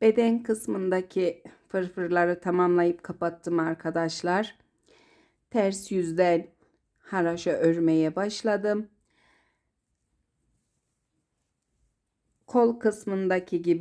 Beden kısmındaki fırfırları tamamlayıp kapattım arkadaşlar. Ters yüzden haraşa örmeye başladım. Kol kısmındaki gibi